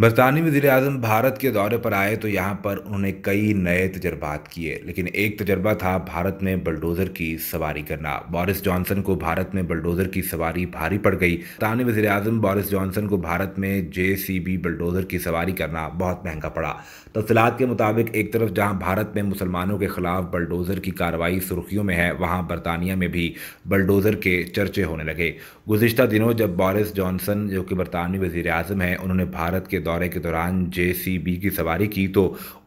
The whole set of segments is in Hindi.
बरतानवी वजी अजम भारत के दौरे पर आए तो यहाँ पर उन्होंने कई नए तजर्बात किए लेकिन एक तजर्बा था भारत में बलडोज़र की सवारी करना बोरिस जॉनसन को भारत में बलडोज़र की सवारी भारी पड़ गई बरतानवी वजी अजम बोरिस जॉनसन को भारत में जे सी बी बलडोज़र की सवारी करना बहुत महंगा पड़ा तफसलत के मुताबिक एक तरफ जहाँ भारत में मुसलमानों के खिलाफ बलडोज़र की कार्रवाई सुर्खियों में है वहाँ बरतानिया में भी बलडोज़र के चर्चे होने लगे गुजशत दिनों जब बोरिस जॉनसन जो कि बरतानवी वजी अजम हैं उन्होंने भारत के दौरे के दौरान जे की सवारी की तो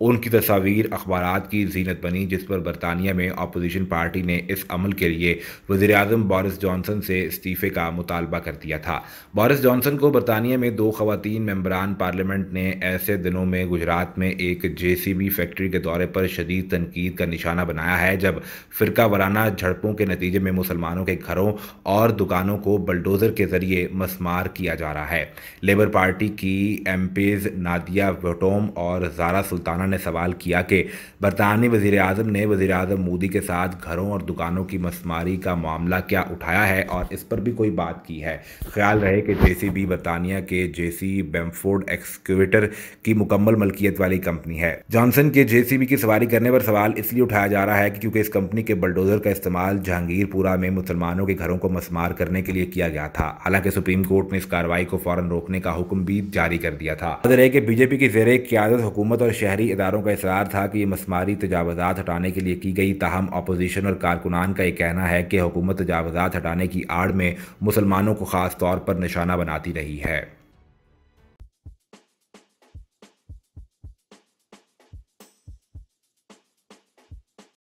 उनकी तस्वीर अखबार की जीनत बनी जिस पर बरतानिया में अपोजिशन पार्टी ने इस अमल के लिए वजी अजम बोरिस जॉनसन से इस्तीफ़े का मुतालबा कर दिया था बोरिस जॉनसन को बरतानिया में दो खवतान मम्बरान पार्लियामेंट ने ऐसे दिनों में गुजरात में एक जे फैक्ट्री के दौरे पर शदीद तनकीद का निशाना बनाया है जब फ़िरका वराना झड़पों के नतीजे में मुसलमानों के घरों और दुकानों को बलडोज़र के ज़रिए मसमार किया जा रहा है लेबर पार्टी की एम एमपीज़ नादिया वटोम और जारा सुल्ताना ने सवाल किया कि बरतानी वजीर अजम ने वज़ी अजम मोदी के साथ घरों और दुकानों की मसमारी का मामला क्या उठाया है और इस पर भी कोई बात की है ख्याल रहे कि जे सी बी बरतानिया के जे सी बेम्फोर्ड एक्सक्यूटर की मुकम्मल मलकियत वाली कंपनी है जॉनसन के जे सी बी की सवारी करने पर सवाल इसलिए उठाया जा रहा है क्योंकि इस कंपनी के बलडोज़र का इस्तेमाल जहांगीरपुरा में मुसलमानों के घरों को मसमार करने के लिए किया गया था हालांकि सुप्रीम कोर्ट ने इस कार्रवाई को फ़ौरन रोकने का हुक्म भी जारी कर दिया था था नजर है कि बीजेपी की जेर क्यादत हुकूमत और शहरी इदारों का इसरार था कि ये मसमारी तजावजात हटाने के लिए की गई ताहम अपोजिशन और कारकुनान का यह कहना है कि हुकूमत तजावजात हटाने की आड़ में मुसलमानों को खास तौर पर निशाना बनाती रही है